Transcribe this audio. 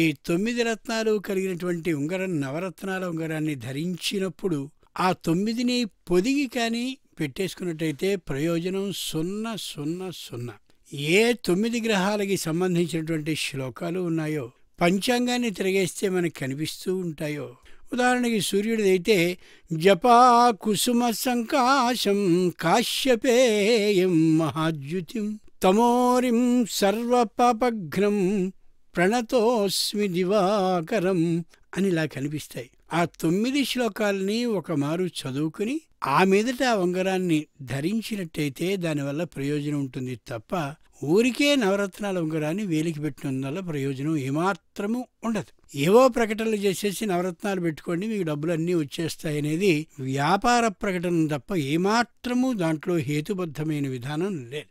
ఈ తొమ్మిది రత్నాలు కలిగినటువంటి ఉంగరం నవరత్నాల ఉంగరాన్ని ధరించినప్పుడు ఆ తొమ్మిదిని పొదిగి కానీ పెట్టేసుకున్నట్టయితే ప్రయోజనం సున్నా సున్నా సున్నా ఏ తొమ్మిది గ్రహాలకి సంబంధించినటువంటి శ్లోకాలు ఉన్నాయో పంచాంగాన్ని తిరగేస్తే మనకు కనిపిస్తూ ఉంటాయో ఉదాహరణకి సూర్యుడిదైతే జపా కుసుమ సంకాశం కాశ్యపేయం మహాద్యుతిం తమోరిం సర్వపాపఘ్నం ప్రణతోస్మి దివాకరం అని ఇలా కనిపిస్తాయి ఆ తొమ్మిది శ్లోకాలని ఒకమారు చదువుకుని ఆ మీదట ఆ ఉంగరాన్ని ధరించినట్టయితే దానివల్ల ప్రయోజనం ఉంటుంది తప్ప ఊరికే నవరత్నాల ఉంగరాన్ని వేలికి పెట్టిన వల్ల ప్రయోజనం ఏమాత్రము ఉండదు ఏవో ప్రకటనలు చేసేసి నవరత్నాలు పెట్టుకోండి మీకు డబ్బులు అన్నీ వచ్చేస్తాయి అనేది వ్యాపార ప్రకటన తప్ప ఏమాత్రము దాంట్లో హేతుబద్ధమైన విధానం లేదు